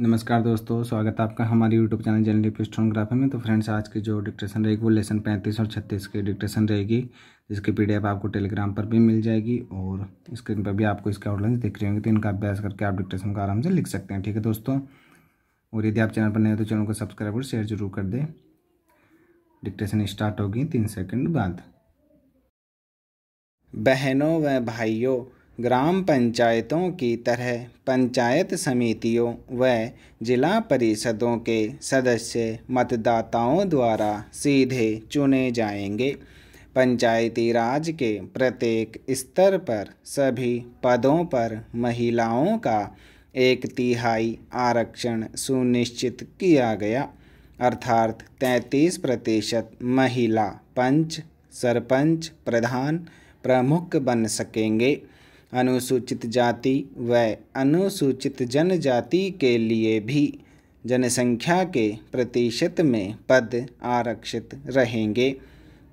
नमस्कार दोस्तों स्वागत है आपका हमारे यूट्यूब चैनल जनरली ग्राफी में तो फ्रेंड्स आज की जो डिक्टेशन रहेगी वो लेसन पैंतीस और छत्तीस की डिक्टेशन रहेगी जिसकी पीडीएफ आपको टेलीग्राम पर भी मिल जाएगी और स्क्रीन पर भी आपको इसके आउटलाइन दिख रही होंगे तो इनका अभ्यास करके आप डिक्टेशन को आराम से लिख सकते हैं ठीक है दोस्तों और यदि आप चैनल पर नहीं हो तो चैनल को सब्सक्राइब और शेयर जरूर कर दें डिक्टेशन स्टार्ट होगी तीन सेकंड बाद बहनों व भाइयों ग्राम पंचायतों की तरह पंचायत समितियों व जिला परिषदों के सदस्य मतदाताओं द्वारा सीधे चुने जाएंगे पंचायती राज के प्रत्येक स्तर पर सभी पदों पर महिलाओं का एक तिहाई आरक्षण सुनिश्चित किया गया अर्थात तैंतीस प्रतिशत महिला पंच सरपंच प्रधान प्रमुख बन सकेंगे अनुसूचित जाति व अनुसूचित जनजाति के लिए भी जनसंख्या के प्रतिशत में पद आरक्षित रहेंगे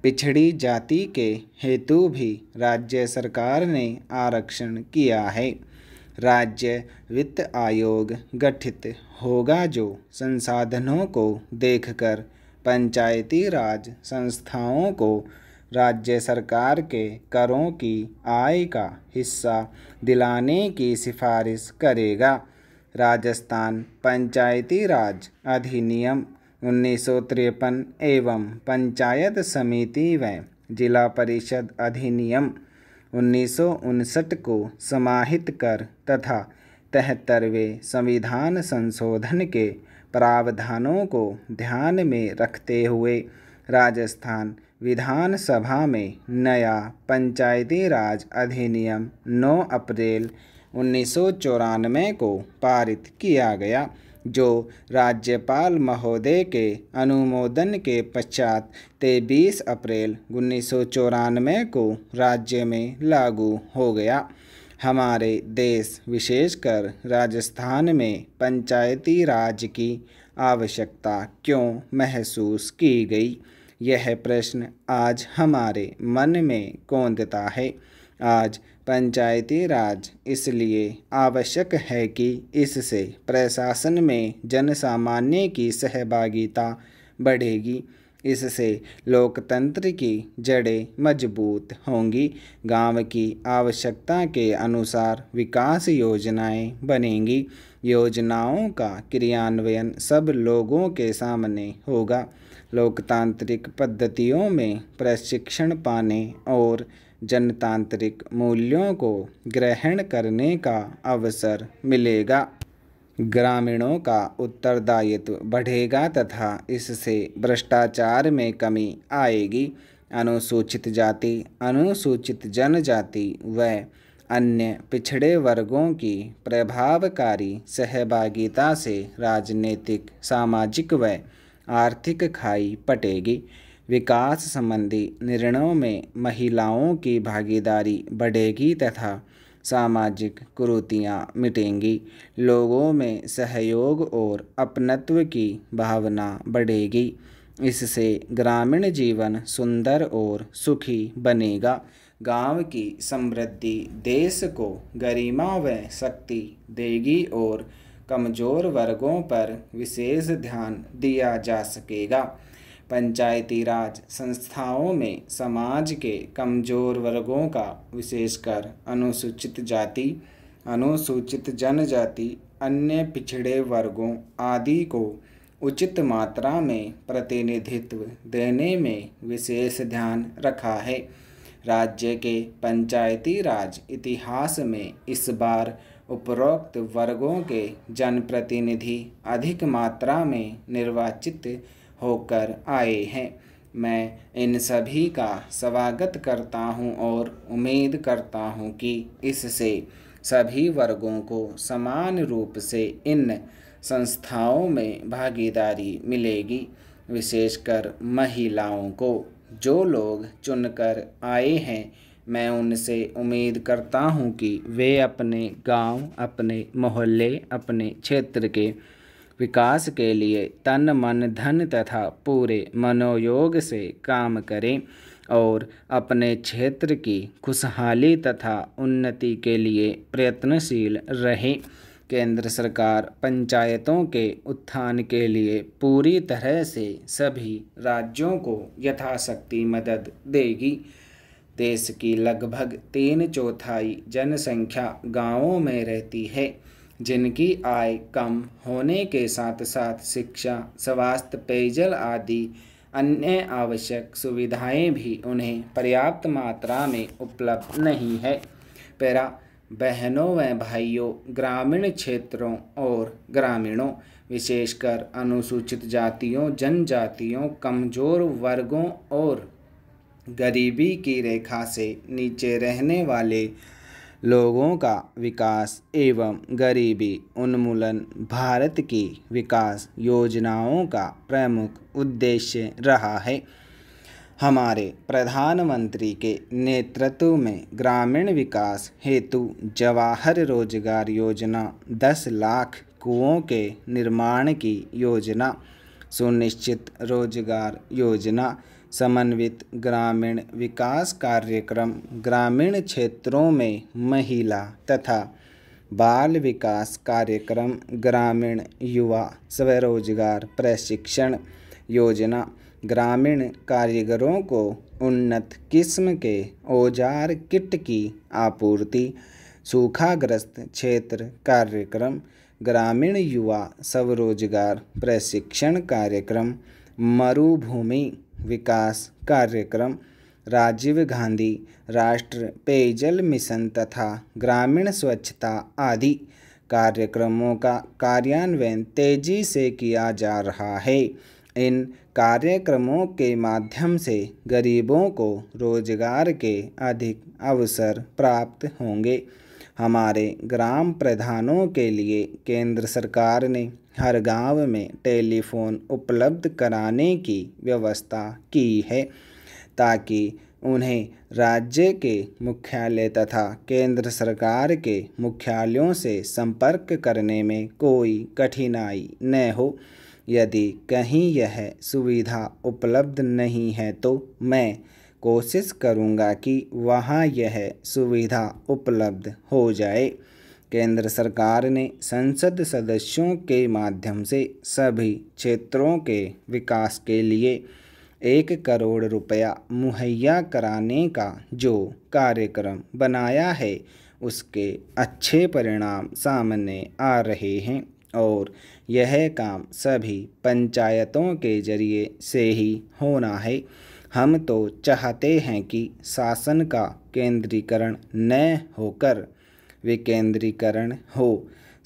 पिछड़ी जाति के हेतु भी राज्य सरकार ने आरक्षण किया है राज्य वित्त आयोग गठित होगा जो संसाधनों को देखकर पंचायती राज संस्थाओं को राज्य सरकार के करों की आय का हिस्सा दिलाने की सिफारिश करेगा राजस्थान पंचायती राज अधिनियम उन्नीस एवं पंचायत समिति व जिला परिषद अधिनियम उन्नीस को समाहित कर तथा तिहत्तरवें संविधान संशोधन के प्रावधानों को ध्यान में रखते हुए राजस्थान विधानसभा में नया पंचायती राज अधिनियम 9 अप्रैल उन्नीस को पारित किया गया जो राज्यपाल महोदय के अनुमोदन के पश्चात तेईस अप्रैल उन्नीस को राज्य में लागू हो गया हमारे देश विशेषकर राजस्थान में पंचायती राज की आवश्यकता क्यों महसूस की गई यह प्रश्न आज हमारे मन में कौंदता है आज पंचायती राज इसलिए आवश्यक है कि इससे प्रशासन में जन सामान्य की सहभागिता बढ़ेगी इससे लोकतंत्र की जड़ें मजबूत होंगी गांव की आवश्यकता के अनुसार विकास योजनाएं बनेंगी योजनाओं का क्रियान्वयन सब लोगों के सामने होगा लोकतांत्रिक पद्धतियों में प्रशिक्षण पाने और जनतांत्रिक मूल्यों को ग्रहण करने का अवसर मिलेगा ग्रामीणों का उत्तरदायित्व बढ़ेगा तथा इससे भ्रष्टाचार में कमी आएगी अनुसूचित जाति अनुसूचित जनजाति व अन्य पिछड़े वर्गों की प्रभावकारी सहभागिता से राजनीतिक सामाजिक व आर्थिक खाई पटेगी विकास संबंधी निर्णयों में महिलाओं की भागीदारी बढ़ेगी तथा सामाजिक कुरूतियाँ मिटेंगी लोगों में सहयोग और अपनत्व की भावना बढ़ेगी इससे ग्रामीण जीवन सुंदर और सुखी बनेगा गांव की समृद्धि देश को गरिमा व शक्ति देगी और कमज़ोर वर्गों पर विशेष ध्यान दिया जा सकेगा पंचायती राज संस्थाओं में समाज के कमज़ोर वर्गों का विशेषकर अनुसूचित जाति अनुसूचित जनजाति अन्य पिछड़े वर्गों आदि को उचित मात्रा में प्रतिनिधित्व देने में विशेष ध्यान रखा है राज्य के पंचायती राज इतिहास में इस बार उपरोक्त वर्गों के जनप्रतिनिधि अधिक मात्रा में निर्वाचित होकर आए हैं मैं इन सभी का स्वागत करता हूं और उम्मीद करता हूं कि इससे सभी वर्गों को समान रूप से इन संस्थाओं में भागीदारी मिलेगी विशेषकर महिलाओं को जो लोग चुनकर आए हैं मैं उनसे उम्मीद करता हूं कि वे अपने गांव, अपने मोहल्ले अपने क्षेत्र के विकास के लिए तन मन धन तथा पूरे मनोयोग से काम करें और अपने क्षेत्र की खुशहाली तथा उन्नति के लिए प्रयत्नशील रहें केंद्र सरकार पंचायतों के उत्थान के लिए पूरी तरह से सभी राज्यों को यथाशक्ति मदद देगी देश की लगभग तीन चौथाई जनसंख्या गांवों में रहती है जिनकी आय कम होने के साथ साथ शिक्षा स्वास्थ्य पेयजल आदि अन्य आवश्यक सुविधाएं भी उन्हें पर्याप्त मात्रा में उपलब्ध नहीं है पैरा बहनों व भाइयों ग्रामीण क्षेत्रों और ग्रामीणों विशेषकर अनुसूचित जातियों जनजातियों कमज़ोर वर्गों और गरीबी की रेखा से नीचे रहने वाले लोगों का विकास एवं गरीबी उन्मूलन भारत की विकास योजनाओं का प्रमुख उद्देश्य रहा है हमारे प्रधानमंत्री के नेतृत्व में ग्रामीण विकास हेतु जवाहर रोजगार योजना दस लाख कुओं के निर्माण की योजना सुनिश्चित रोजगार योजना समन्वित ग्रामीण विकास कार्यक्रम ग्रामीण क्षेत्रों में महिला तथा बाल विकास कार्यक्रम ग्रामीण युवा स्वरोजगार प्रशिक्षण योजना ग्रामीण कारीगरों को उन्नत किस्म के औजार किट की आपूर्ति सूखाग्रस्त क्षेत्र कार्यक्रम ग्रामीण युवा स्वरोजगार प्रशिक्षण कार्यक्रम मरुभूमि विकास कार्यक्रम राजीव गांधी राष्ट्र पेयजल मिशन तथा ग्रामीण स्वच्छता आदि कार्यक्रमों का कार्यान्वयन तेजी से किया जा रहा है इन कार्यक्रमों के माध्यम से गरीबों को रोजगार के अधिक अवसर प्राप्त होंगे हमारे ग्राम प्रधानों के लिए केंद्र सरकार ने हर गांव में टेलीफोन उपलब्ध कराने की व्यवस्था की है ताकि उन्हें राज्य के मुख्यालय तथा केंद्र सरकार के मुख्यालयों से संपर्क करने में कोई कठिनाई न हो यदि कहीं यह सुविधा उपलब्ध नहीं है तो मैं कोशिश करूँगा कि वहाँ यह सुविधा उपलब्ध हो जाए केंद्र सरकार ने संसद सदस्यों के माध्यम से सभी क्षेत्रों के विकास के लिए एक करोड़ रुपया मुहैया कराने का जो कार्यक्रम बनाया है उसके अच्छे परिणाम सामने आ रहे हैं और यह काम सभी पंचायतों के जरिए से ही होना है हम तो चाहते हैं कि शासन का केंद्रीकरण न होकर विकेंद्रीकरण हो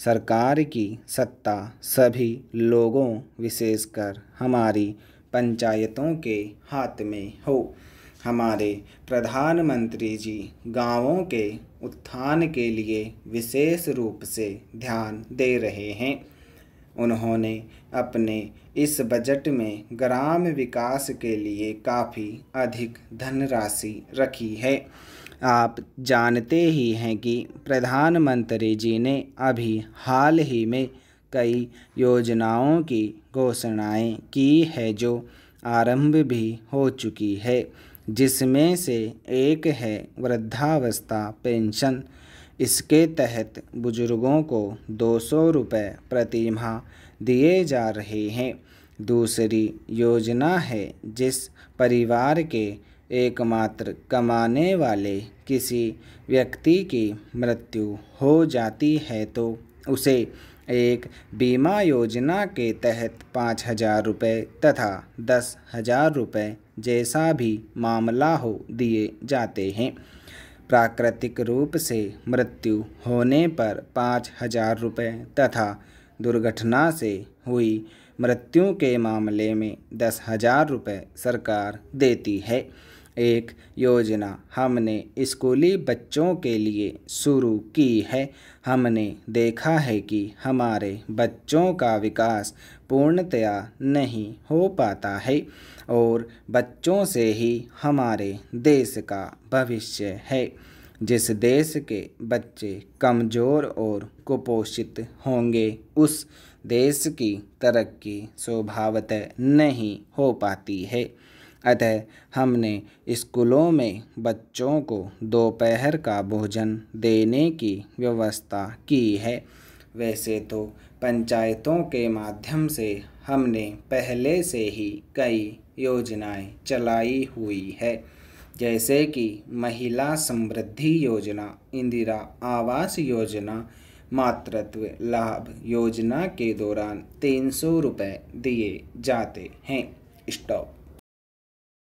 सरकार की सत्ता सभी लोगों विशेषकर हमारी पंचायतों के हाथ में हो हमारे प्रधानमंत्री जी गांवों के उत्थान के लिए विशेष रूप से ध्यान दे रहे हैं उन्होंने अपने इस बजट में ग्राम विकास के लिए काफ़ी अधिक धनराशि रखी है आप जानते ही हैं कि प्रधानमंत्री जी ने अभी हाल ही में कई योजनाओं की घोषणाएं की है जो आरंभ भी हो चुकी है जिसमें से एक है वृद्धावस्था पेंशन इसके तहत बुजुर्गों को दो सौ रुपये प्रति माह दिए जा रहे हैं दूसरी योजना है जिस परिवार के एकमात्र कमाने वाले किसी व्यक्ति की मृत्यु हो जाती है तो उसे एक बीमा योजना के तहत पाँच हजार रुपये तथा दस हजार रुपये जैसा भी मामला हो दिए जाते हैं प्राकृतिक रूप से मृत्यु होने पर पाँच हजार रुपये तथा दुर्घटना से हुई मृत्यु के मामले में दस हजार रुपये सरकार देती है एक योजना हमने स्कूली बच्चों के लिए शुरू की है हमने देखा है कि हमारे बच्चों का विकास पूर्णतया नहीं हो पाता है और बच्चों से ही हमारे देश का भविष्य है जिस देश के बच्चे कमज़ोर और कुपोषित होंगे उस देश की तरक्की स्वभावतः नहीं हो पाती है अतः हमने स्कूलों में बच्चों को दोपहर का भोजन देने की व्यवस्था की है वैसे तो पंचायतों के माध्यम से हमने पहले से ही कई योजनाएं चलाई हुई है जैसे कि महिला समृद्धि योजना इंदिरा आवास योजना मातृत्व लाभ योजना के दौरान तीन सौ रुपये दिए जाते हैं स्टॉप